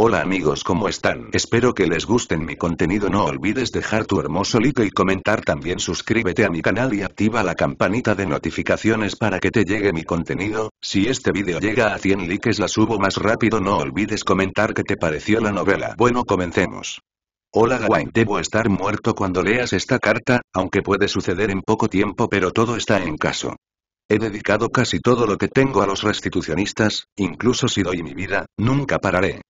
Hola amigos ¿cómo están? Espero que les gusten mi contenido no olvides dejar tu hermoso like y comentar también suscríbete a mi canal y activa la campanita de notificaciones para que te llegue mi contenido, si este vídeo llega a 100 likes la subo más rápido no olvides comentar qué te pareció la novela. Bueno comencemos. Hola Gawain, debo estar muerto cuando leas esta carta, aunque puede suceder en poco tiempo pero todo está en caso. He dedicado casi todo lo que tengo a los restitucionistas, incluso si doy mi vida, nunca pararé.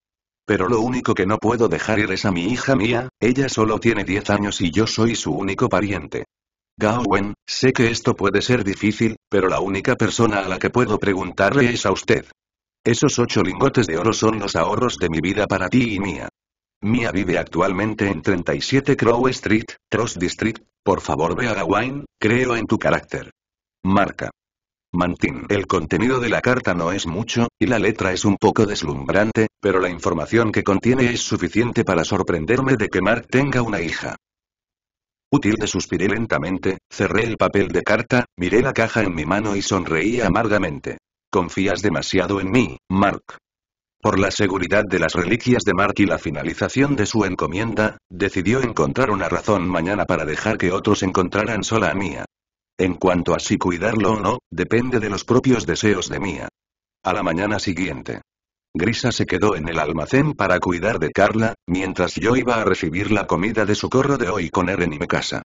Pero lo único que no puedo dejar ir es a mi hija mía, ella solo tiene 10 años y yo soy su único pariente. Gawen, sé que esto puede ser difícil, pero la única persona a la que puedo preguntarle es a usted. Esos ocho lingotes de oro son los ahorros de mi vida para ti y mía. Mia vive actualmente en 37 Crow Street, Cross District, por favor ve a Gawain, creo en tu carácter. Marca. Mantín. El contenido de la carta no es mucho, y la letra es un poco deslumbrante, pero la información que contiene es suficiente para sorprenderme de que Mark tenga una hija. útil de suspiré lentamente, cerré el papel de carta, miré la caja en mi mano y sonreí amargamente. Confías demasiado en mí, Mark. Por la seguridad de las reliquias de Mark y la finalización de su encomienda, decidió encontrar una razón mañana para dejar que otros encontraran sola a Mía. En cuanto a si cuidarlo o no, depende de los propios deseos de Mía. A la mañana siguiente. Grisa se quedó en el almacén para cuidar de Carla, mientras yo iba a recibir la comida de socorro de hoy con Eren y mi casa.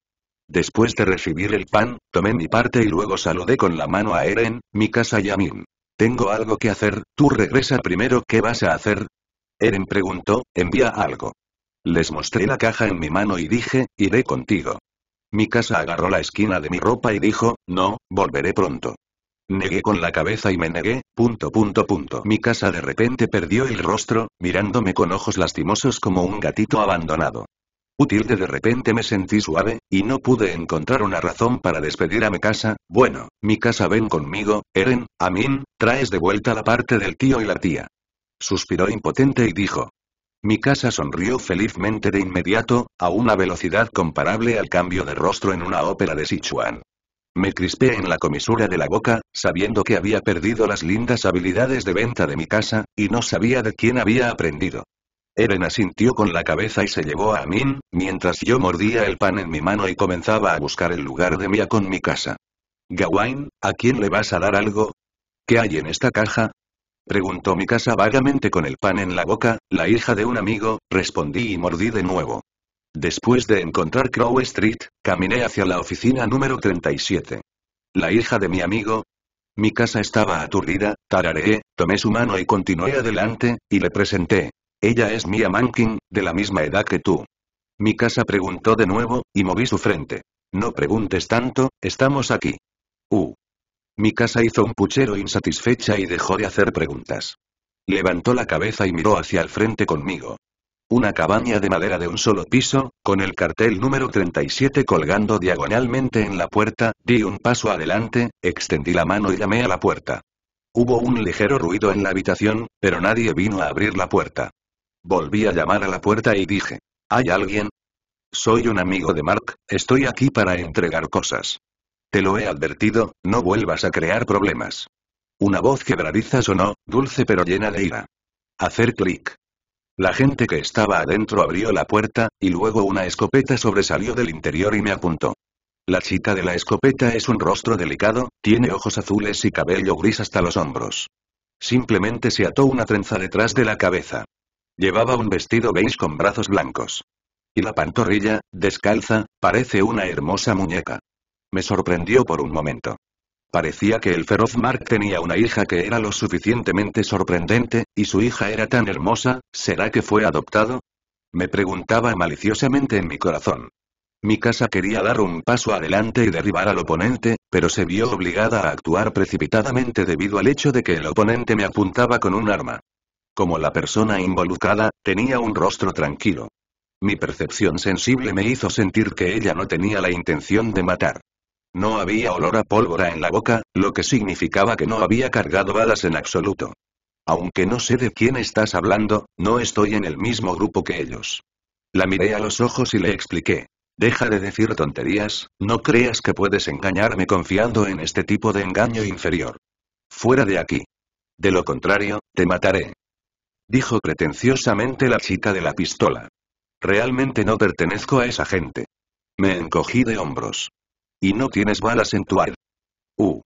Después de recibir el pan, tomé mi parte y luego saludé con la mano a Eren, mi casa y a Tengo algo que hacer, tú regresa primero, ¿qué vas a hacer? Eren preguntó, envía algo. Les mostré la caja en mi mano y dije, iré contigo. Mi casa agarró la esquina de mi ropa y dijo, no, volveré pronto. Negué con la cabeza y me negué, punto punto punto. Mi casa de repente perdió el rostro, mirándome con ojos lastimosos como un gatito abandonado. Utilde de repente me sentí suave, y no pude encontrar una razón para despedir a mi casa, bueno, mi casa ven conmigo, Eren, Amin, traes de vuelta la parte del tío y la tía. Suspiró impotente y dijo, mi casa sonrió felizmente de inmediato, a una velocidad comparable al cambio de rostro en una ópera de Sichuan. Me crispé en la comisura de la boca, sabiendo que había perdido las lindas habilidades de venta de mi casa, y no sabía de quién había aprendido. Eren asintió con la cabeza y se llevó a Amin, mientras yo mordía el pan en mi mano y comenzaba a buscar el lugar de Mia con mi casa. Gawain, ¿a quién le vas a dar algo? ¿Qué hay en esta caja? Preguntó mi casa vagamente con el pan en la boca, la hija de un amigo, respondí y mordí de nuevo. Después de encontrar Crow Street, caminé hacia la oficina número 37. La hija de mi amigo. Mi casa estaba aturdida, tarareé, tomé su mano y continué adelante, y le presenté. Ella es Mia Mankin, de la misma edad que tú. Mi casa preguntó de nuevo, y moví su frente. No preguntes tanto, estamos aquí. Uh. Mi casa hizo un puchero insatisfecha y dejó de hacer preguntas. Levantó la cabeza y miró hacia el frente conmigo. Una cabaña de madera de un solo piso, con el cartel número 37 colgando diagonalmente en la puerta, di un paso adelante, extendí la mano y llamé a la puerta. Hubo un ligero ruido en la habitación, pero nadie vino a abrir la puerta. Volví a llamar a la puerta y dije, ¿hay alguien? Soy un amigo de Mark, estoy aquí para entregar cosas. Te lo he advertido, no vuelvas a crear problemas. Una voz quebradiza sonó, dulce pero llena de ira. Hacer clic. La gente que estaba adentro abrió la puerta, y luego una escopeta sobresalió del interior y me apuntó. La chica de la escopeta es un rostro delicado, tiene ojos azules y cabello gris hasta los hombros. Simplemente se ató una trenza detrás de la cabeza. Llevaba un vestido beige con brazos blancos. Y la pantorrilla, descalza, parece una hermosa muñeca. Me sorprendió por un momento. Parecía que el feroz Mark tenía una hija que era lo suficientemente sorprendente, y su hija era tan hermosa, ¿será que fue adoptado? Me preguntaba maliciosamente en mi corazón. Mi casa quería dar un paso adelante y derribar al oponente, pero se vio obligada a actuar precipitadamente debido al hecho de que el oponente me apuntaba con un arma. Como la persona involucrada, tenía un rostro tranquilo. Mi percepción sensible me hizo sentir que ella no tenía la intención de matar. No había olor a pólvora en la boca, lo que significaba que no había cargado balas en absoluto. Aunque no sé de quién estás hablando, no estoy en el mismo grupo que ellos. La miré a los ojos y le expliqué. Deja de decir tonterías, no creas que puedes engañarme confiando en este tipo de engaño inferior. Fuera de aquí. De lo contrario, te mataré. Dijo pretenciosamente la chica de la pistola. Realmente no pertenezco a esa gente. Me encogí de hombros. Y no tienes balas en tu ar. Uh.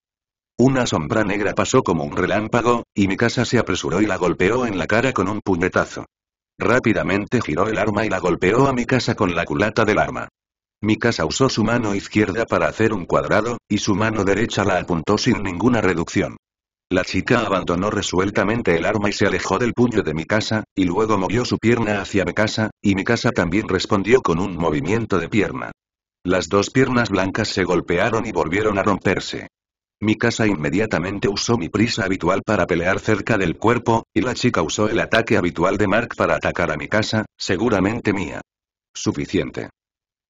Una sombra negra pasó como un relámpago, y mi casa se apresuró y la golpeó en la cara con un puñetazo. Rápidamente giró el arma y la golpeó a mi casa con la culata del arma. Mi casa usó su mano izquierda para hacer un cuadrado, y su mano derecha la apuntó sin ninguna reducción. La chica abandonó resueltamente el arma y se alejó del puño de mi casa y luego movió su pierna hacia mi casa y mi casa también respondió con un movimiento de pierna. Las dos piernas blancas se golpearon y volvieron a romperse. Mi casa inmediatamente usó mi prisa habitual para pelear cerca del cuerpo, y la chica usó el ataque habitual de Mark para atacar a mi casa, seguramente mía. Suficiente.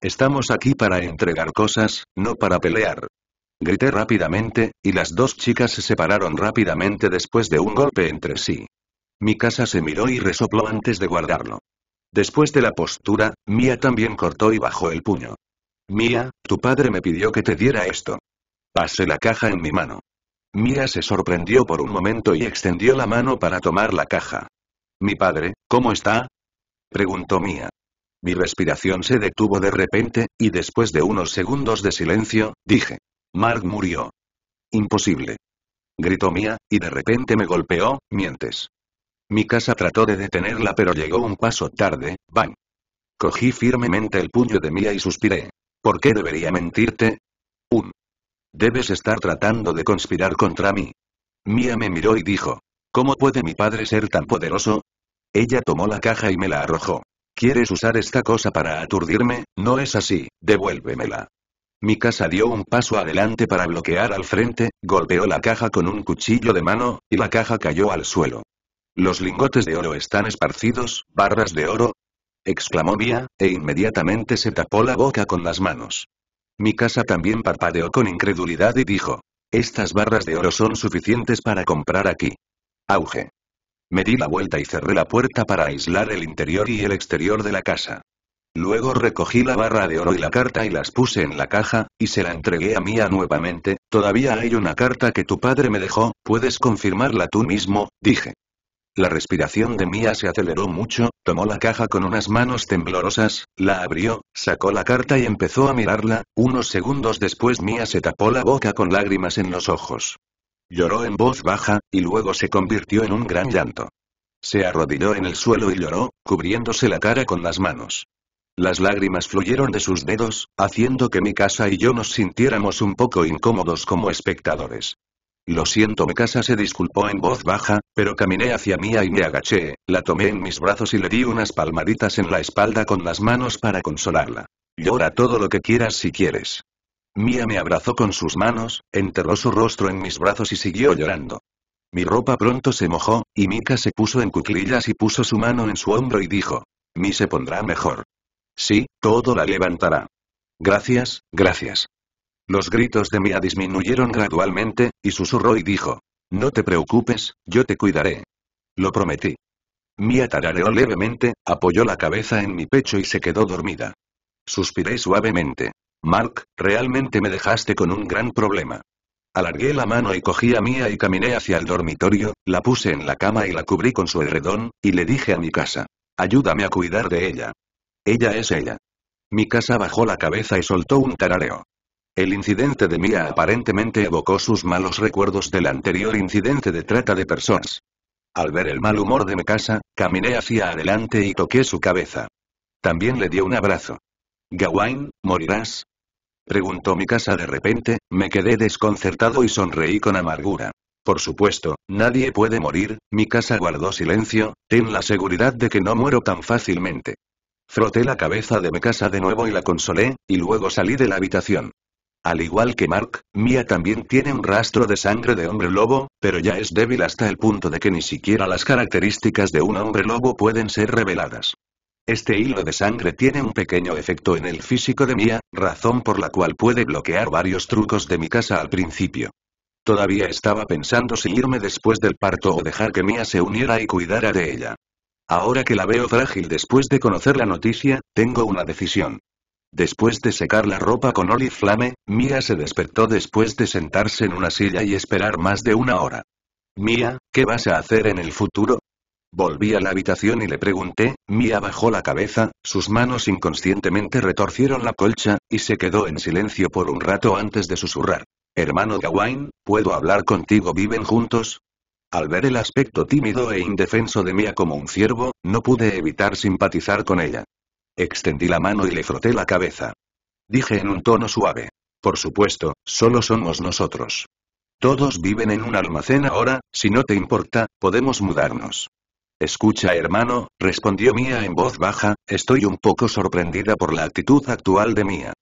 Estamos aquí para entregar cosas, no para pelear. Grité rápidamente, y las dos chicas se separaron rápidamente después de un golpe entre sí. Mi casa se miró y resopló antes de guardarlo. Después de la postura, Mia también cortó y bajó el puño. Mía, tu padre me pidió que te diera esto. Pasé la caja en mi mano. Mía se sorprendió por un momento y extendió la mano para tomar la caja. Mi padre, ¿cómo está? preguntó Mía. Mi respiración se detuvo de repente, y después de unos segundos de silencio, dije. Mark murió. Imposible. Gritó Mía, y de repente me golpeó, mientes. Mi casa trató de detenerla pero llegó un paso tarde, bang. Cogí firmemente el puño de Mía y suspiré. ¿Por qué debería mentirte? Un. Debes estar tratando de conspirar contra mí. Mía me miró y dijo. ¿Cómo puede mi padre ser tan poderoso? Ella tomó la caja y me la arrojó. ¿Quieres usar esta cosa para aturdirme? No es así, devuélvemela. casa dio un paso adelante para bloquear al frente, golpeó la caja con un cuchillo de mano, y la caja cayó al suelo. Los lingotes de oro están esparcidos, barras de oro, exclamó mía e inmediatamente se tapó la boca con las manos. mi casa también parpadeó con incredulidad y dijo. Estas barras de oro son suficientes para comprar aquí. Auge. Me di la vuelta y cerré la puerta para aislar el interior y el exterior de la casa. Luego recogí la barra de oro y la carta y las puse en la caja, y se la entregué a Mía nuevamente, todavía hay una carta que tu padre me dejó, puedes confirmarla tú mismo, dije. La respiración de Mia se aceleró mucho, tomó la caja con unas manos temblorosas, la abrió, sacó la carta y empezó a mirarla, unos segundos después Mia se tapó la boca con lágrimas en los ojos. Lloró en voz baja, y luego se convirtió en un gran llanto. Se arrodilló en el suelo y lloró, cubriéndose la cara con las manos. Las lágrimas fluyeron de sus dedos, haciendo que mi casa y yo nos sintiéramos un poco incómodos como espectadores. Lo siento, casa se disculpó en voz baja, pero caminé hacia Mía y me agaché, la tomé en mis brazos y le di unas palmaditas en la espalda con las manos para consolarla. Llora todo lo que quieras si quieres. Mía me abrazó con sus manos, enterró su rostro en mis brazos y siguió llorando. Mi ropa pronto se mojó, y Mika se puso en cuclillas y puso su mano en su hombro y dijo, Mi se pondrá mejor. Sí, todo la levantará. Gracias, gracias. Los gritos de Mia disminuyeron gradualmente, y susurró y dijo. No te preocupes, yo te cuidaré. Lo prometí. Mia tarareó levemente, apoyó la cabeza en mi pecho y se quedó dormida. Suspiré suavemente. Mark, realmente me dejaste con un gran problema. Alargué la mano y cogí a Mia y caminé hacia el dormitorio, la puse en la cama y la cubrí con su edredón, y le dije a mi casa. Ayúdame a cuidar de ella. Ella es ella. Mi casa bajó la cabeza y soltó un tarareo. El incidente de Mia aparentemente evocó sus malos recuerdos del anterior incidente de trata de personas. Al ver el mal humor de casa, caminé hacia adelante y toqué su cabeza. También le di un abrazo. Gawain, ¿morirás? Preguntó casa de repente, me quedé desconcertado y sonreí con amargura. Por supuesto, nadie puede morir, casa guardó silencio, ten la seguridad de que no muero tan fácilmente. Froté la cabeza de casa de nuevo y la consolé, y luego salí de la habitación. Al igual que Mark, Mia también tiene un rastro de sangre de hombre lobo, pero ya es débil hasta el punto de que ni siquiera las características de un hombre lobo pueden ser reveladas. Este hilo de sangre tiene un pequeño efecto en el físico de Mia, razón por la cual puede bloquear varios trucos de mi casa al principio. Todavía estaba pensando si irme después del parto o dejar que Mia se uniera y cuidara de ella. Ahora que la veo frágil después de conocer la noticia, tengo una decisión. Después de secar la ropa con flame, Mia se despertó después de sentarse en una silla y esperar más de una hora. Mia, ¿qué vas a hacer en el futuro? Volví a la habitación y le pregunté, Mia bajó la cabeza, sus manos inconscientemente retorcieron la colcha, y se quedó en silencio por un rato antes de susurrar. Hermano Gawain, ¿puedo hablar contigo? ¿Viven juntos? Al ver el aspecto tímido e indefenso de Mia como un ciervo, no pude evitar simpatizar con ella. Extendí la mano y le froté la cabeza. Dije en un tono suave. Por supuesto, solo somos nosotros. Todos viven en un almacén ahora, si no te importa, podemos mudarnos. Escucha hermano, respondió Mía en voz baja, estoy un poco sorprendida por la actitud actual de Mía.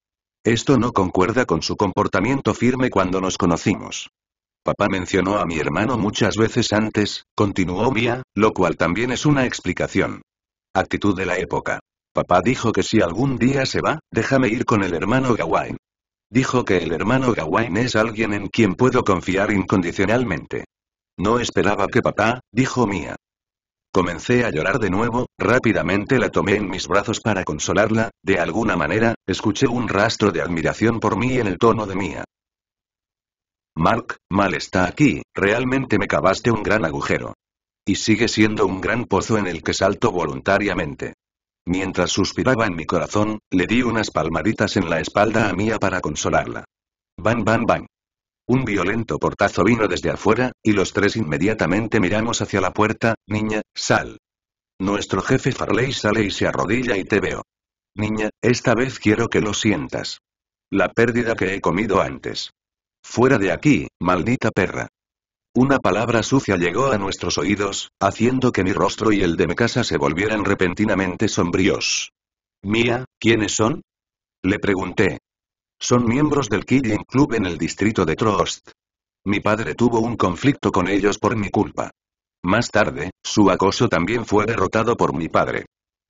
Esto no concuerda con su comportamiento firme cuando nos conocimos. Papá mencionó a mi hermano muchas veces antes, continuó Mía, lo cual también es una explicación. Actitud de la época. Papá dijo que si algún día se va, déjame ir con el hermano Gawain. Dijo que el hermano Gawain es alguien en quien puedo confiar incondicionalmente. No esperaba que papá, dijo Mía. Comencé a llorar de nuevo, rápidamente la tomé en mis brazos para consolarla, de alguna manera, escuché un rastro de admiración por mí en el tono de Mía. Mark, mal está aquí, realmente me cavaste un gran agujero. Y sigue siendo un gran pozo en el que salto voluntariamente. Mientras suspiraba en mi corazón, le di unas palmaditas en la espalda a Mía para consolarla. Bam bam bam. Un violento portazo vino desde afuera, y los tres inmediatamente miramos hacia la puerta, niña, sal. Nuestro jefe Farley sale y se arrodilla y te veo. Niña, esta vez quiero que lo sientas. La pérdida que he comido antes. Fuera de aquí, maldita perra. Una palabra sucia llegó a nuestros oídos, haciendo que mi rostro y el de mi casa se volvieran repentinamente sombríos. «Mía, ¿quiénes son?» Le pregunté. Son miembros del Killing Club en el distrito de Trost. Mi padre tuvo un conflicto con ellos por mi culpa. Más tarde, su acoso también fue derrotado por mi padre.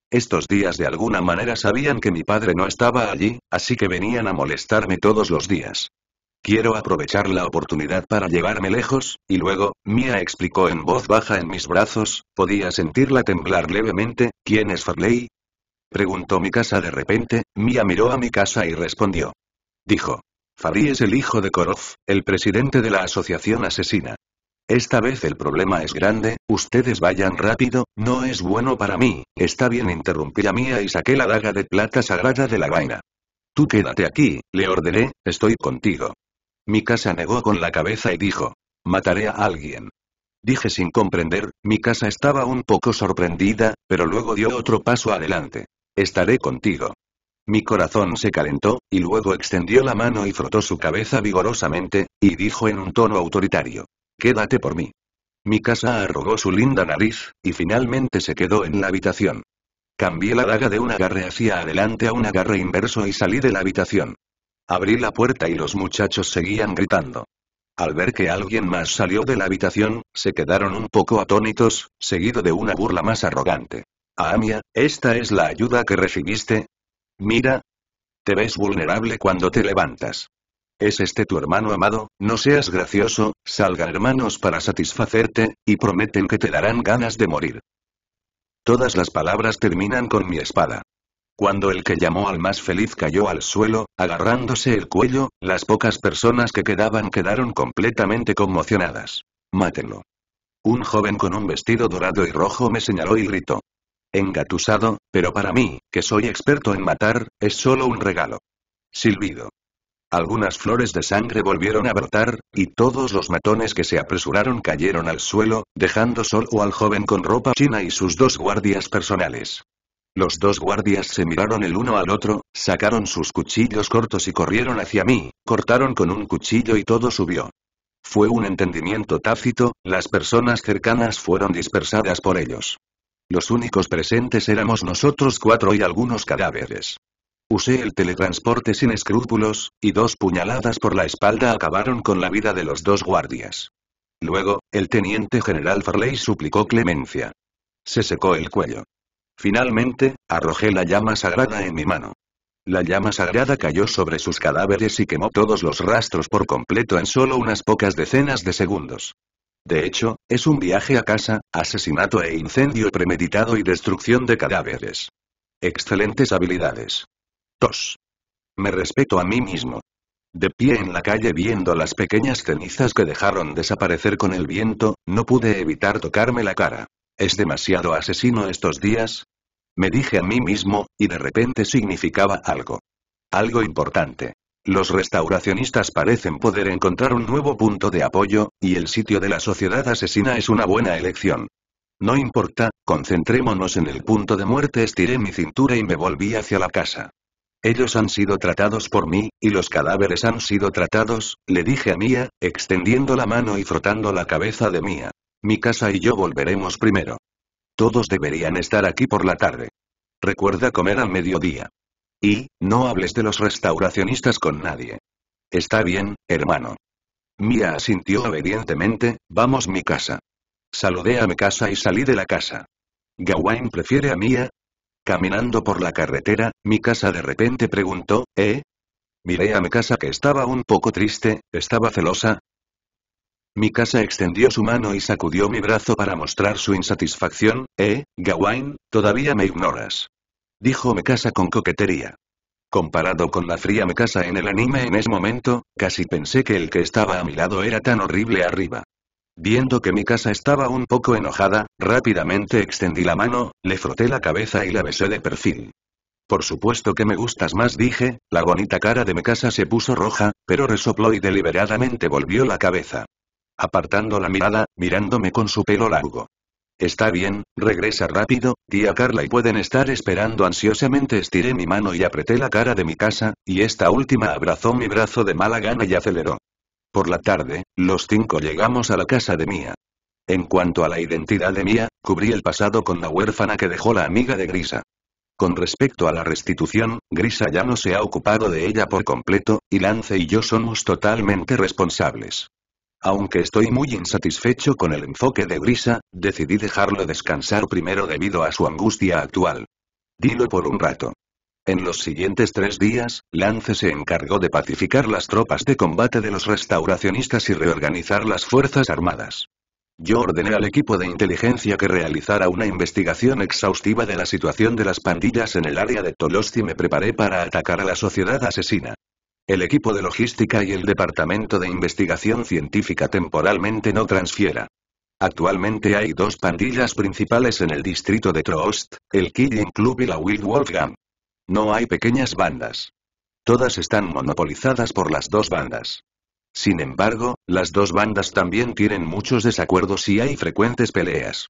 Estos días de alguna manera sabían que mi padre no estaba allí, así que venían a molestarme todos los días. Quiero aprovechar la oportunidad para llevarme lejos, y luego, Mia explicó en voz baja en mis brazos, podía sentirla temblar levemente, ¿quién es Farley? Preguntó mi casa de repente, Mia miró a mi casa y respondió. Dijo. Farley es el hijo de Korov, el presidente de la asociación asesina. Esta vez el problema es grande, ustedes vayan rápido, no es bueno para mí, está bien interrumpí a Mia y saqué la daga de plata sagrada de la vaina. Tú quédate aquí, le ordené, estoy contigo mi casa negó con la cabeza y dijo. Mataré a alguien. Dije sin comprender, mi casa estaba un poco sorprendida, pero luego dio otro paso adelante. Estaré contigo. Mi corazón se calentó, y luego extendió la mano y frotó su cabeza vigorosamente, y dijo en un tono autoritario. Quédate por mí. mi casa arrogó su linda nariz, y finalmente se quedó en la habitación. Cambié la daga de un agarre hacia adelante a un agarre inverso y salí de la habitación. Abrí la puerta y los muchachos seguían gritando. Al ver que alguien más salió de la habitación, se quedaron un poco atónitos, seguido de una burla más arrogante. Ah, Amia, ¿esta es la ayuda que recibiste? Mira. Te ves vulnerable cuando te levantas. ¿Es este tu hermano amado? No seas gracioso, salgan hermanos para satisfacerte, y prometen que te darán ganas de morir. Todas las palabras terminan con mi espada. Cuando el que llamó al más feliz cayó al suelo, agarrándose el cuello, las pocas personas que quedaban quedaron completamente conmocionadas. Mátenlo. Un joven con un vestido dorado y rojo me señaló y gritó. Engatusado, pero para mí, que soy experto en matar, es solo un regalo. Silbido. Algunas flores de sangre volvieron a brotar, y todos los matones que se apresuraron cayeron al suelo, dejando solo al joven con ropa china y sus dos guardias personales. Los dos guardias se miraron el uno al otro, sacaron sus cuchillos cortos y corrieron hacia mí, cortaron con un cuchillo y todo subió. Fue un entendimiento tácito, las personas cercanas fueron dispersadas por ellos. Los únicos presentes éramos nosotros cuatro y algunos cadáveres. Usé el teletransporte sin escrúpulos, y dos puñaladas por la espalda acabaron con la vida de los dos guardias. Luego, el teniente general Farley suplicó clemencia. Se secó el cuello. Finalmente, arrojé la llama sagrada en mi mano. La llama sagrada cayó sobre sus cadáveres y quemó todos los rastros por completo en solo unas pocas decenas de segundos. De hecho, es un viaje a casa, asesinato e incendio premeditado y destrucción de cadáveres. Excelentes habilidades. 2 Me respeto a mí mismo. De pie en la calle viendo las pequeñas cenizas que dejaron desaparecer con el viento, no pude evitar tocarme la cara. Es demasiado asesino estos días, me dije a mí mismo, y de repente significaba algo. Algo importante. Los restauracionistas parecen poder encontrar un nuevo punto de apoyo, y el sitio de la sociedad asesina es una buena elección. No importa, concentrémonos en el punto de muerte. Estiré mi cintura y me volví hacia la casa. Ellos han sido tratados por mí, y los cadáveres han sido tratados, le dije a Mía, extendiendo la mano y frotando la cabeza de Mía. Mi casa y yo volveremos primero. Todos deberían estar aquí por la tarde. Recuerda comer a mediodía. Y, no hables de los restauracionistas con nadie. Está bien, hermano. Mia asintió obedientemente, vamos mi casa. Saludé a mi casa y salí de la casa. ¿Gawain prefiere a Mia? Caminando por la carretera, mi casa de repente preguntó, ¿eh? Miré a mi casa que estaba un poco triste, estaba celosa, Mikasa extendió su mano y sacudió mi brazo para mostrar su insatisfacción, «Eh, Gawain, todavía me ignoras». Dijo Mikasa con coquetería. Comparado con la fría Mikasa en el anime en ese momento, casi pensé que el que estaba a mi lado era tan horrible arriba. Viendo que Mikasa estaba un poco enojada, rápidamente extendí la mano, le froté la cabeza y la besé de perfil. Por supuesto que me gustas más dije, la bonita cara de Mikasa se puso roja, pero resopló y deliberadamente volvió la cabeza. Apartando la mirada, mirándome con su pelo largo. Está bien, regresa rápido, tía Carla y pueden estar esperando ansiosamente. Estiré mi mano y apreté la cara de mi casa, y esta última abrazó mi brazo de mala gana y aceleró. Por la tarde, los cinco llegamos a la casa de Mía. En cuanto a la identidad de Mía, cubrí el pasado con la huérfana que dejó la amiga de Grisa. Con respecto a la restitución, Grisa ya no se ha ocupado de ella por completo, y Lance y yo somos totalmente responsables. Aunque estoy muy insatisfecho con el enfoque de Brisa, decidí dejarlo descansar primero debido a su angustia actual. Dilo por un rato. En los siguientes tres días, Lance se encargó de pacificar las tropas de combate de los restauracionistas y reorganizar las fuerzas armadas. Yo ordené al equipo de inteligencia que realizara una investigación exhaustiva de la situación de las pandillas en el área de Tolos y me preparé para atacar a la sociedad asesina. El equipo de logística y el departamento de investigación científica temporalmente no transfiera. Actualmente hay dos pandillas principales en el distrito de Troost, el Killing Club y la Wild Wolfgang. No hay pequeñas bandas. Todas están monopolizadas por las dos bandas. Sin embargo, las dos bandas también tienen muchos desacuerdos y hay frecuentes peleas.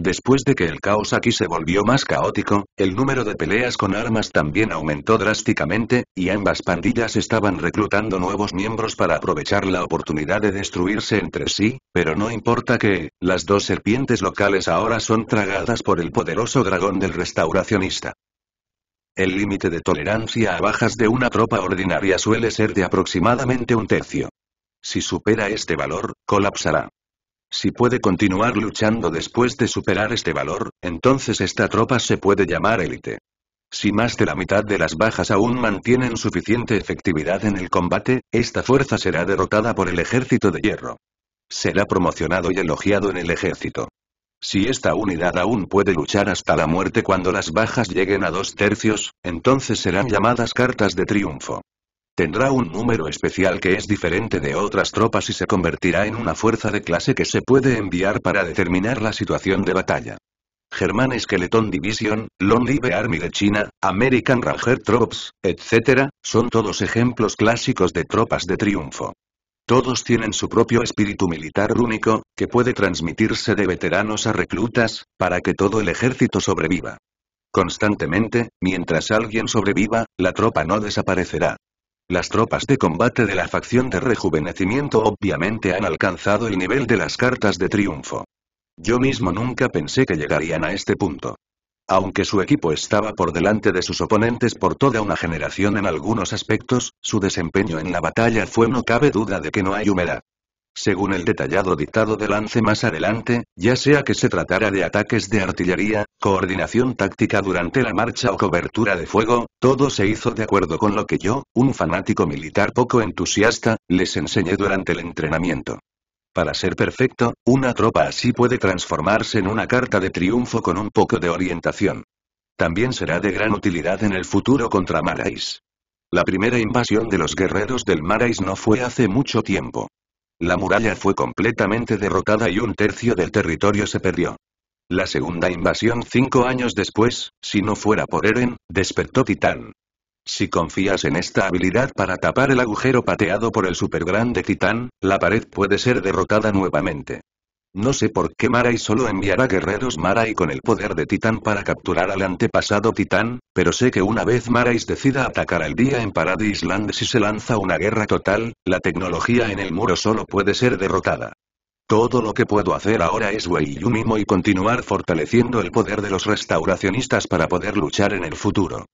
Después de que el caos aquí se volvió más caótico, el número de peleas con armas también aumentó drásticamente, y ambas pandillas estaban reclutando nuevos miembros para aprovechar la oportunidad de destruirse entre sí, pero no importa que, las dos serpientes locales ahora son tragadas por el poderoso dragón del restauracionista. El límite de tolerancia a bajas de una tropa ordinaria suele ser de aproximadamente un tercio. Si supera este valor, colapsará. Si puede continuar luchando después de superar este valor, entonces esta tropa se puede llamar élite. Si más de la mitad de las bajas aún mantienen suficiente efectividad en el combate, esta fuerza será derrotada por el ejército de hierro. Será promocionado y elogiado en el ejército. Si esta unidad aún puede luchar hasta la muerte cuando las bajas lleguen a dos tercios, entonces serán llamadas cartas de triunfo. Tendrá un número especial que es diferente de otras tropas y se convertirá en una fuerza de clase que se puede enviar para determinar la situación de batalla. German Skeleton Division, Long Live Army de China, American Ranger Troops, etc., son todos ejemplos clásicos de tropas de triunfo. Todos tienen su propio espíritu militar único, que puede transmitirse de veteranos a reclutas, para que todo el ejército sobreviva. Constantemente, mientras alguien sobreviva, la tropa no desaparecerá. Las tropas de combate de la facción de rejuvenecimiento obviamente han alcanzado el nivel de las cartas de triunfo. Yo mismo nunca pensé que llegarían a este punto. Aunque su equipo estaba por delante de sus oponentes por toda una generación en algunos aspectos, su desempeño en la batalla fue no cabe duda de que no hay humedad según el detallado dictado de Lance más adelante, ya sea que se tratara de ataques de artillería, coordinación táctica durante la marcha o cobertura de fuego, todo se hizo de acuerdo con lo que yo, un fanático militar poco entusiasta, les enseñé durante el entrenamiento. Para ser perfecto, una tropa así puede transformarse en una carta de triunfo con un poco de orientación. También será de gran utilidad en el futuro contra Marais. La primera invasión de los guerreros del Marais no fue hace mucho tiempo. La muralla fue completamente derrotada y un tercio del territorio se perdió. La segunda invasión cinco años después, si no fuera por Eren, despertó Titán. Si confías en esta habilidad para tapar el agujero pateado por el supergrande Titán, la pared puede ser derrotada nuevamente. No sé por qué Marais solo enviará guerreros Marai con el poder de Titán para capturar al antepasado Titán, pero sé que una vez Marais decida atacar al día en Paradise Land si se lanza una guerra total, la tecnología en el muro solo puede ser derrotada. Todo lo que puedo hacer ahora es Wei Yumimo y continuar fortaleciendo el poder de los restauracionistas para poder luchar en el futuro.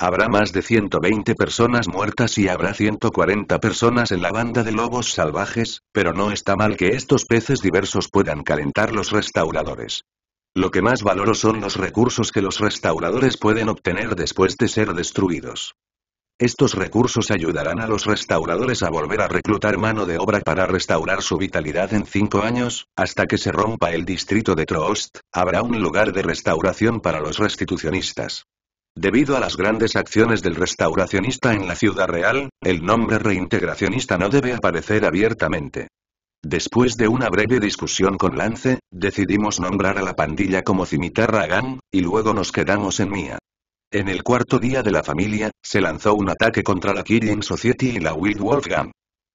Habrá más de 120 personas muertas y habrá 140 personas en la banda de lobos salvajes, pero no está mal que estos peces diversos puedan calentar los restauradores. Lo que más valoro son los recursos que los restauradores pueden obtener después de ser destruidos. Estos recursos ayudarán a los restauradores a volver a reclutar mano de obra para restaurar su vitalidad en cinco años, hasta que se rompa el distrito de Troost, habrá un lugar de restauración para los restitucionistas. Debido a las grandes acciones del restauracionista en la ciudad real, el nombre reintegracionista no debe aparecer abiertamente. Después de una breve discusión con Lance, decidimos nombrar a la pandilla como Cimitarra Gang, y luego nos quedamos en Mía. En el cuarto día de la familia, se lanzó un ataque contra la Killing Society y la Wild Wolf Gang.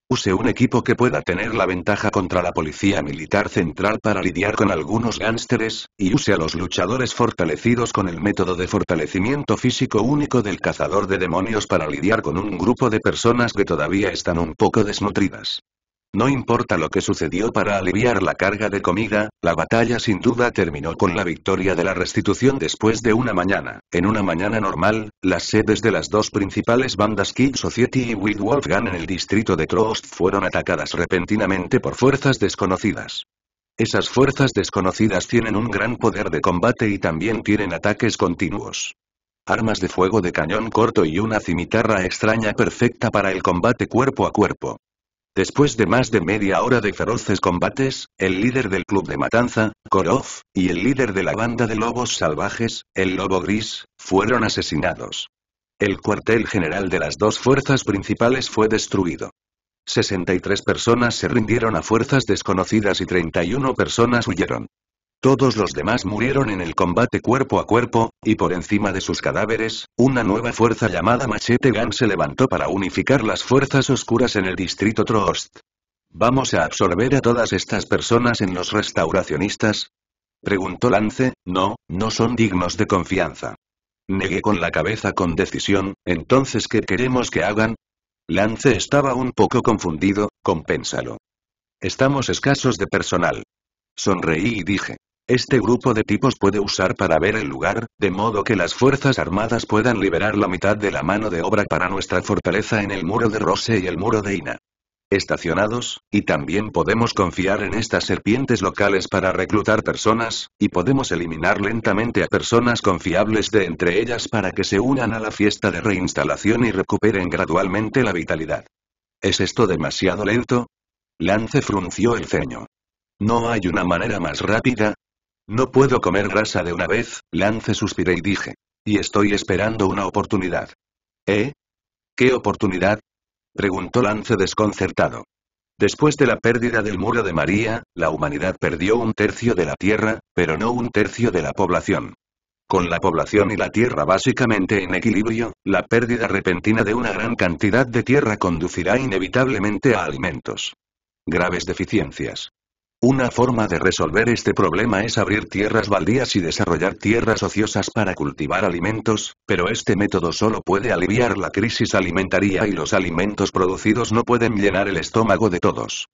Use un equipo que pueda tener la ventaja contra la policía militar central para lidiar con algunos gánsteres, y use a los luchadores fortalecidos con el método de fortalecimiento físico único del cazador de demonios para lidiar con un grupo de personas que todavía están un poco desnutridas. No importa lo que sucedió para aliviar la carga de comida, la batalla sin duda terminó con la victoria de la restitución después de una mañana. En una mañana normal, las sedes de las dos principales bandas Kid Society y With en el distrito de Trost fueron atacadas repentinamente por fuerzas desconocidas. Esas fuerzas desconocidas tienen un gran poder de combate y también tienen ataques continuos. Armas de fuego de cañón corto y una cimitarra extraña perfecta para el combate cuerpo a cuerpo. Después de más de media hora de feroces combates, el líder del club de matanza, Korov, y el líder de la banda de lobos salvajes, el lobo gris, fueron asesinados. El cuartel general de las dos fuerzas principales fue destruido. 63 personas se rindieron a fuerzas desconocidas y 31 personas huyeron. Todos los demás murieron en el combate cuerpo a cuerpo, y por encima de sus cadáveres, una nueva fuerza llamada Machete Gun se levantó para unificar las fuerzas oscuras en el distrito Trost. ¿Vamos a absorber a todas estas personas en los restauracionistas? Preguntó Lance, no, no son dignos de confianza. Negué con la cabeza con decisión, entonces ¿qué queremos que hagan? Lance estaba un poco confundido, compénsalo. Estamos escasos de personal. Sonreí y dije, este grupo de tipos puede usar para ver el lugar, de modo que las fuerzas armadas puedan liberar la mitad de la mano de obra para nuestra fortaleza en el muro de Rose y el muro de Ina. Estacionados, y también podemos confiar en estas serpientes locales para reclutar personas, y podemos eliminar lentamente a personas confiables de entre ellas para que se unan a la fiesta de reinstalación y recuperen gradualmente la vitalidad. ¿Es esto demasiado lento? Lance frunció el ceño. ¿No hay una manera más rápida? No puedo comer grasa de una vez, Lance suspiré y dije. Y estoy esperando una oportunidad. ¿Eh? ¿Qué oportunidad? Preguntó Lance desconcertado. Después de la pérdida del muro de María, la humanidad perdió un tercio de la Tierra, pero no un tercio de la población. Con la población y la tierra básicamente en equilibrio, la pérdida repentina de una gran cantidad de tierra conducirá inevitablemente a alimentos. Graves deficiencias. Una forma de resolver este problema es abrir tierras baldías y desarrollar tierras ociosas para cultivar alimentos, pero este método solo puede aliviar la crisis alimentaria y los alimentos producidos no pueden llenar el estómago de todos.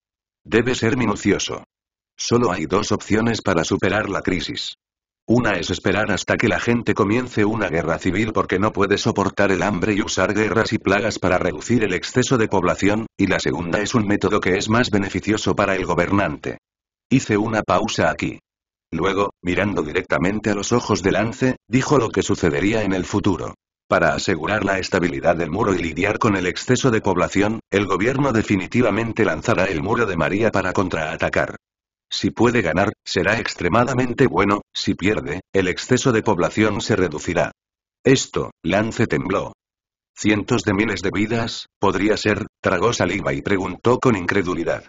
Debe ser minucioso. Solo hay dos opciones para superar la crisis. Una es esperar hasta que la gente comience una guerra civil porque no puede soportar el hambre y usar guerras y plagas para reducir el exceso de población, y la segunda es un método que es más beneficioso para el gobernante. Hice una pausa aquí. Luego, mirando directamente a los ojos de Lance, dijo lo que sucedería en el futuro. Para asegurar la estabilidad del muro y lidiar con el exceso de población, el gobierno definitivamente lanzará el muro de María para contraatacar. Si puede ganar, será extremadamente bueno, si pierde, el exceso de población se reducirá. Esto, Lance tembló. Cientos de miles de vidas, podría ser, tragó saliva y preguntó con incredulidad.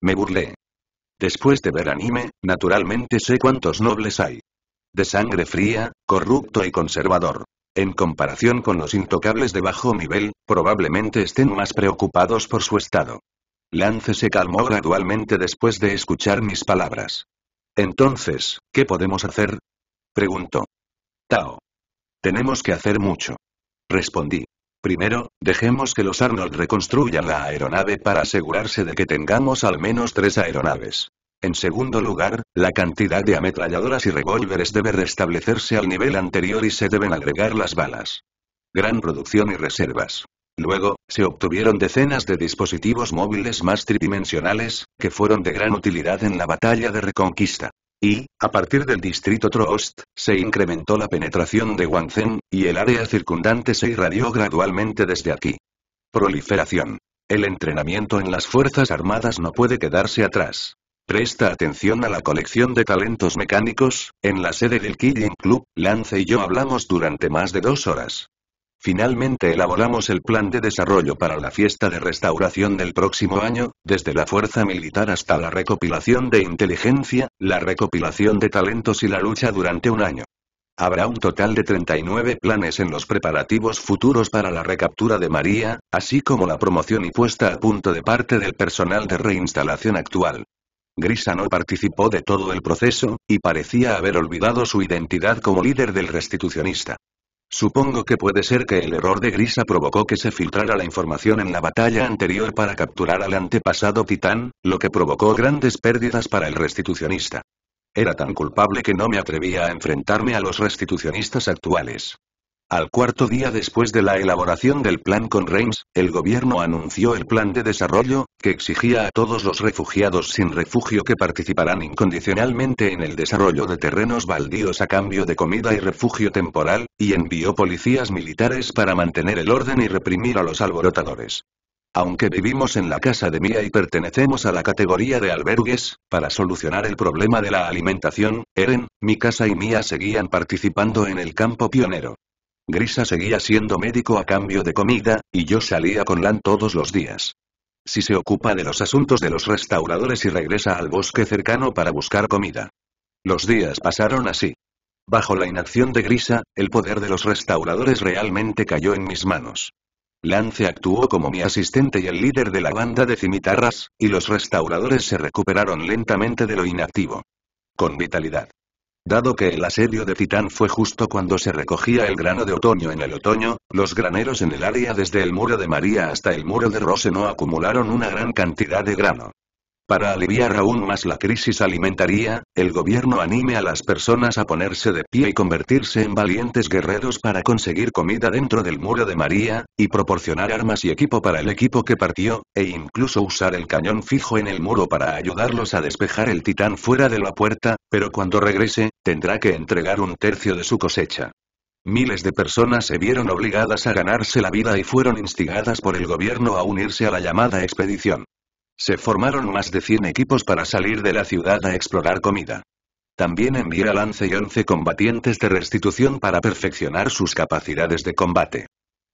Me burlé. Después de ver anime, naturalmente sé cuántos nobles hay. De sangre fría, corrupto y conservador. En comparación con los intocables de bajo nivel, probablemente estén más preocupados por su estado. Lance se calmó gradualmente después de escuchar mis palabras. Entonces, ¿qué podemos hacer? Preguntó. Tao. Tenemos que hacer mucho. Respondí. Primero, dejemos que los Arnold reconstruyan la aeronave para asegurarse de que tengamos al menos tres aeronaves. En segundo lugar, la cantidad de ametralladoras y revólveres debe restablecerse al nivel anterior y se deben agregar las balas. Gran producción y reservas. Luego, se obtuvieron decenas de dispositivos móviles más tridimensionales, que fueron de gran utilidad en la batalla de Reconquista. Y, a partir del distrito Trost, se incrementó la penetración de Wanzhen, y el área circundante se irradió gradualmente desde aquí. Proliferación. El entrenamiento en las Fuerzas Armadas no puede quedarse atrás. Presta atención a la colección de talentos mecánicos, en la sede del Killing Club, Lance y yo hablamos durante más de dos horas. Finalmente elaboramos el plan de desarrollo para la fiesta de restauración del próximo año, desde la fuerza militar hasta la recopilación de inteligencia, la recopilación de talentos y la lucha durante un año. Habrá un total de 39 planes en los preparativos futuros para la recaptura de María, así como la promoción y puesta a punto de parte del personal de reinstalación actual. Grisa no participó de todo el proceso, y parecía haber olvidado su identidad como líder del restitucionista. Supongo que puede ser que el error de Grisa provocó que se filtrara la información en la batalla anterior para capturar al antepasado titán, lo que provocó grandes pérdidas para el restitucionista. Era tan culpable que no me atrevía a enfrentarme a los restitucionistas actuales. Al cuarto día después de la elaboración del plan con Reims, el gobierno anunció el plan de desarrollo, que exigía a todos los refugiados sin refugio que participarán incondicionalmente en el desarrollo de terrenos baldíos a cambio de comida y refugio temporal, y envió policías militares para mantener el orden y reprimir a los alborotadores. Aunque vivimos en la casa de Mía y pertenecemos a la categoría de albergues, para solucionar el problema de la alimentación, Eren, mi casa y Mía seguían participando en el campo pionero. Grisa seguía siendo médico a cambio de comida, y yo salía con Lan todos los días. Si se ocupa de los asuntos de los restauradores y regresa al bosque cercano para buscar comida. Los días pasaron así. Bajo la inacción de Grisa, el poder de los restauradores realmente cayó en mis manos. Lance actuó como mi asistente y el líder de la banda de cimitarras, y los restauradores se recuperaron lentamente de lo inactivo. Con vitalidad. Dado que el asedio de Titán fue justo cuando se recogía el grano de otoño en el otoño, los graneros en el área desde el muro de María hasta el muro de Roseno acumularon una gran cantidad de grano. Para aliviar aún más la crisis alimentaria, el gobierno anime a las personas a ponerse de pie y convertirse en valientes guerreros para conseguir comida dentro del muro de María, y proporcionar armas y equipo para el equipo que partió, e incluso usar el cañón fijo en el muro para ayudarlos a despejar el titán fuera de la puerta, pero cuando regrese, tendrá que entregar un tercio de su cosecha. Miles de personas se vieron obligadas a ganarse la vida y fueron instigadas por el gobierno a unirse a la llamada expedición. Se formaron más de 100 equipos para salir de la ciudad a explorar comida. También envía Lance y 11 combatientes de restitución para perfeccionar sus capacidades de combate.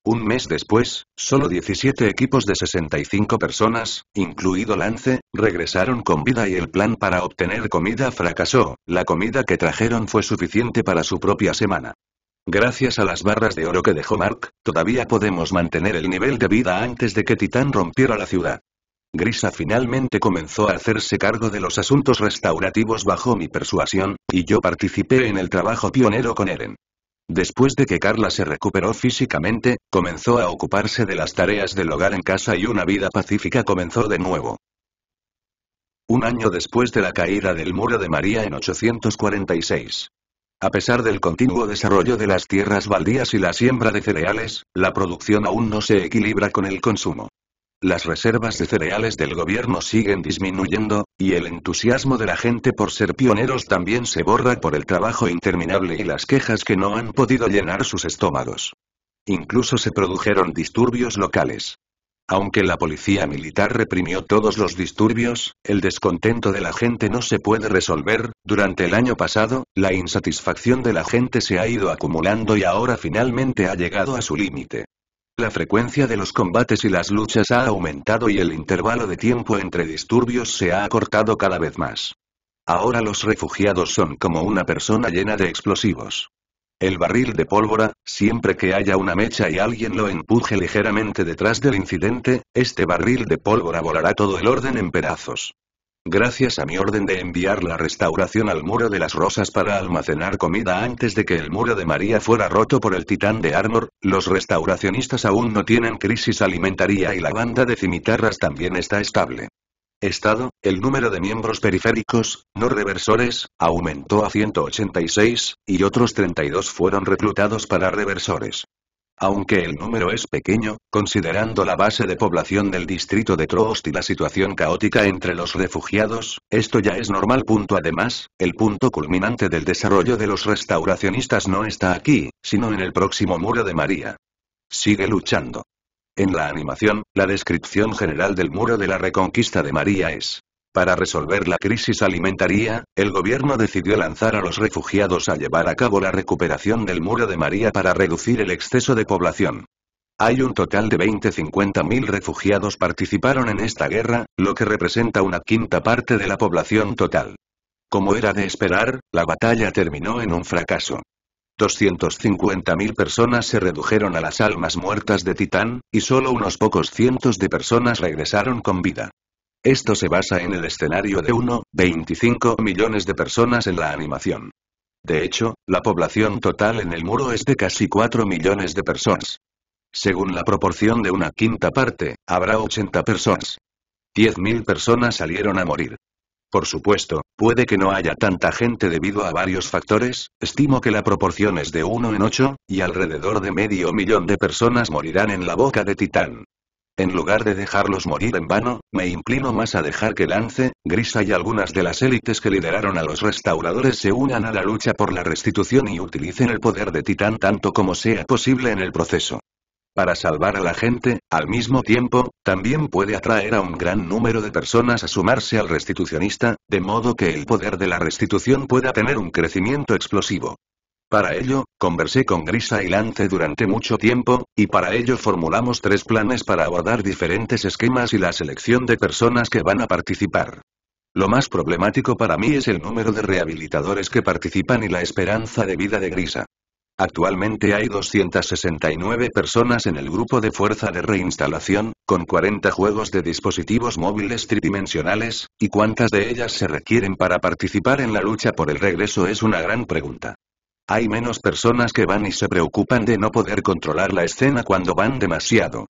Un mes después, solo 17 equipos de 65 personas, incluido Lance, regresaron con vida y el plan para obtener comida fracasó, la comida que trajeron fue suficiente para su propia semana. Gracias a las barras de oro que dejó Mark, todavía podemos mantener el nivel de vida antes de que Titán rompiera la ciudad. Grisa finalmente comenzó a hacerse cargo de los asuntos restaurativos bajo mi persuasión, y yo participé en el trabajo pionero con Eren. Después de que Carla se recuperó físicamente, comenzó a ocuparse de las tareas del hogar en casa y una vida pacífica comenzó de nuevo. Un año después de la caída del muro de María en 846. A pesar del continuo desarrollo de las tierras baldías y la siembra de cereales, la producción aún no se equilibra con el consumo. Las reservas de cereales del gobierno siguen disminuyendo, y el entusiasmo de la gente por ser pioneros también se borra por el trabajo interminable y las quejas que no han podido llenar sus estómagos. Incluso se produjeron disturbios locales. Aunque la policía militar reprimió todos los disturbios, el descontento de la gente no se puede resolver, durante el año pasado, la insatisfacción de la gente se ha ido acumulando y ahora finalmente ha llegado a su límite. La frecuencia de los combates y las luchas ha aumentado y el intervalo de tiempo entre disturbios se ha acortado cada vez más. Ahora los refugiados son como una persona llena de explosivos. El barril de pólvora, siempre que haya una mecha y alguien lo empuje ligeramente detrás del incidente, este barril de pólvora volará todo el orden en pedazos. Gracias a mi orden de enviar la restauración al Muro de las Rosas para almacenar comida antes de que el Muro de María fuera roto por el Titán de Armor, los restauracionistas aún no tienen crisis alimentaria y la banda de cimitarras también está estable. Estado, el número de miembros periféricos, no reversores, aumentó a 186, y otros 32 fueron reclutados para reversores. Aunque el número es pequeño, considerando la base de población del distrito de Troost y la situación caótica entre los refugiados, esto ya es normal. Además, el punto culminante del desarrollo de los restauracionistas no está aquí, sino en el próximo muro de María. Sigue luchando. En la animación, la descripción general del muro de la reconquista de María es para resolver la crisis alimentaria, el gobierno decidió lanzar a los refugiados a llevar a cabo la recuperación del muro de María para reducir el exceso de población. Hay un total de 20 refugiados participaron en esta guerra, lo que representa una quinta parte de la población total. Como era de esperar, la batalla terminó en un fracaso. 250.000 personas se redujeron a las almas muertas de Titán, y solo unos pocos cientos de personas regresaron con vida. Esto se basa en el escenario de 1,25 millones de personas en la animación. De hecho, la población total en el muro es de casi 4 millones de personas. Según la proporción de una quinta parte, habrá 80 personas. 10.000 personas salieron a morir. Por supuesto, puede que no haya tanta gente debido a varios factores, estimo que la proporción es de 1 en 8, y alrededor de medio millón de personas morirán en la boca de Titán. En lugar de dejarlos morir en vano, me inclino más a dejar que Lance, Grisa y algunas de las élites que lideraron a los restauradores se unan a la lucha por la restitución y utilicen el poder de Titán tanto como sea posible en el proceso. Para salvar a la gente, al mismo tiempo, también puede atraer a un gran número de personas a sumarse al restitucionista, de modo que el poder de la restitución pueda tener un crecimiento explosivo. Para ello, conversé con Grisa y Lance durante mucho tiempo, y para ello formulamos tres planes para abordar diferentes esquemas y la selección de personas que van a participar. Lo más problemático para mí es el número de rehabilitadores que participan y la esperanza de vida de Grisa. Actualmente hay 269 personas en el grupo de fuerza de reinstalación, con 40 juegos de dispositivos móviles tridimensionales, y cuántas de ellas se requieren para participar en la lucha por el regreso es una gran pregunta. Hay menos personas que van y se preocupan de no poder controlar la escena cuando van demasiado.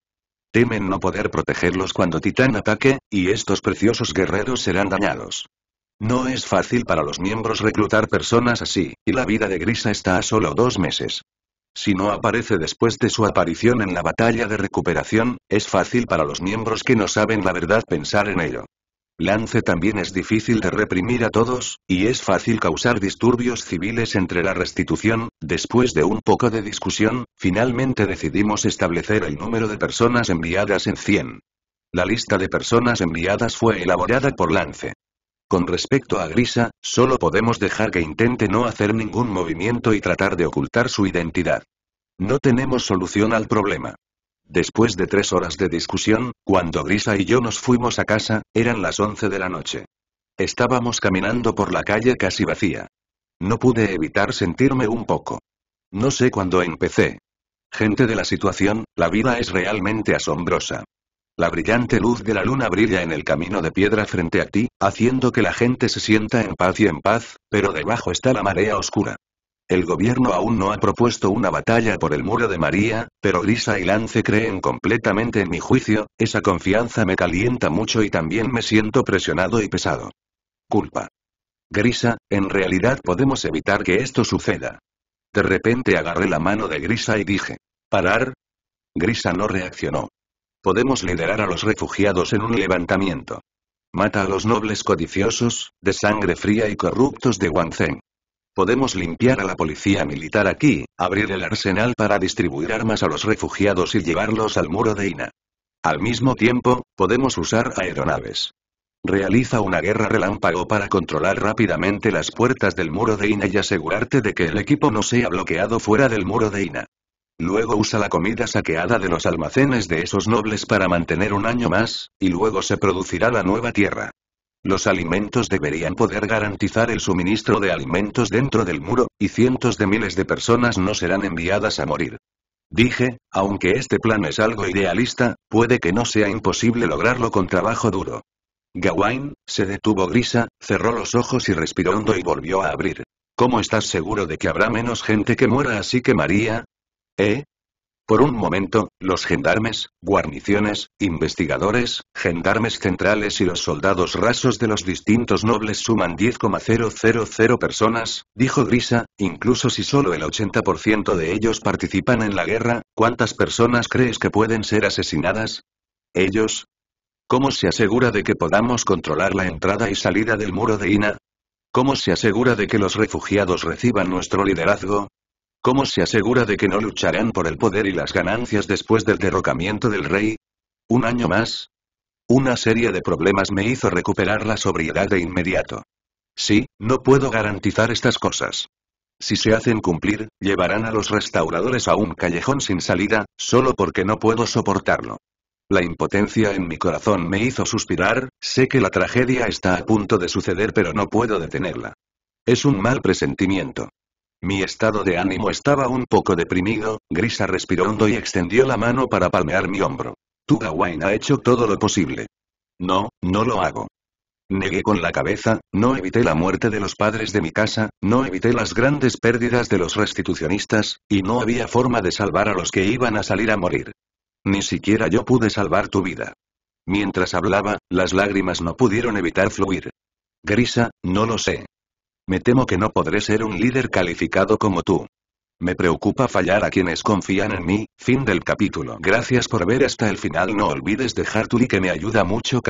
Temen no poder protegerlos cuando Titán ataque, y estos preciosos guerreros serán dañados. No es fácil para los miembros reclutar personas así, y la vida de Grisa está a solo dos meses. Si no aparece después de su aparición en la batalla de recuperación, es fácil para los miembros que no saben la verdad pensar en ello. Lance también es difícil de reprimir a todos, y es fácil causar disturbios civiles entre la restitución, después de un poco de discusión, finalmente decidimos establecer el número de personas enviadas en 100. La lista de personas enviadas fue elaborada por Lance. Con respecto a Grisa, solo podemos dejar que intente no hacer ningún movimiento y tratar de ocultar su identidad. No tenemos solución al problema. Después de tres horas de discusión, cuando Grisa y yo nos fuimos a casa, eran las once de la noche. Estábamos caminando por la calle casi vacía. No pude evitar sentirme un poco. No sé cuándo empecé. Gente de la situación, la vida es realmente asombrosa. La brillante luz de la luna brilla en el camino de piedra frente a ti, haciendo que la gente se sienta en paz y en paz, pero debajo está la marea oscura. El gobierno aún no ha propuesto una batalla por el muro de María, pero Grisa y Lance creen completamente en mi juicio, esa confianza me calienta mucho y también me siento presionado y pesado. Culpa. Grisa, en realidad podemos evitar que esto suceda. De repente agarré la mano de Grisa y dije, ¿parar? Grisa no reaccionó. Podemos liderar a los refugiados en un levantamiento. Mata a los nobles codiciosos, de sangre fría y corruptos de Wanzheng. Podemos limpiar a la policía militar aquí, abrir el arsenal para distribuir armas a los refugiados y llevarlos al muro de Ina. Al mismo tiempo, podemos usar aeronaves. Realiza una guerra relámpago para controlar rápidamente las puertas del muro de Ina y asegurarte de que el equipo no sea bloqueado fuera del muro de Ina. Luego usa la comida saqueada de los almacenes de esos nobles para mantener un año más, y luego se producirá la nueva tierra. Los alimentos deberían poder garantizar el suministro de alimentos dentro del muro, y cientos de miles de personas no serán enviadas a morir. Dije, aunque este plan es algo idealista, puede que no sea imposible lograrlo con trabajo duro. Gawain, se detuvo grisa, cerró los ojos y respiró hondo y volvió a abrir. ¿Cómo estás seguro de que habrá menos gente que muera así que María? ¿Eh? Por un momento, los gendarmes, guarniciones, investigadores, gendarmes centrales y los soldados rasos de los distintos nobles suman 10,000 personas, dijo Grisa, incluso si solo el 80% de ellos participan en la guerra, ¿cuántas personas crees que pueden ser asesinadas? ¿Ellos? ¿Cómo se asegura de que podamos controlar la entrada y salida del muro de Ina? ¿Cómo se asegura de que los refugiados reciban nuestro liderazgo? ¿Cómo se asegura de que no lucharán por el poder y las ganancias después del derrocamiento del rey? ¿Un año más? Una serie de problemas me hizo recuperar la sobriedad de inmediato. Sí, no puedo garantizar estas cosas. Si se hacen cumplir, llevarán a los restauradores a un callejón sin salida, solo porque no puedo soportarlo. La impotencia en mi corazón me hizo suspirar, sé que la tragedia está a punto de suceder pero no puedo detenerla. Es un mal presentimiento. Mi estado de ánimo estaba un poco deprimido, Grisa respiró hondo y extendió la mano para palmear mi hombro. Tu Gawain ha hecho todo lo posible. No, no lo hago. Negué con la cabeza, no evité la muerte de los padres de mi casa, no evité las grandes pérdidas de los restitucionistas, y no había forma de salvar a los que iban a salir a morir. Ni siquiera yo pude salvar tu vida. Mientras hablaba, las lágrimas no pudieron evitar fluir. Grisa, no lo sé. Me temo que no podré ser un líder calificado como tú. Me preocupa fallar a quienes confían en mí, fin del capítulo. Gracias por ver hasta el final. No olvides dejar tu like que me ayuda mucho.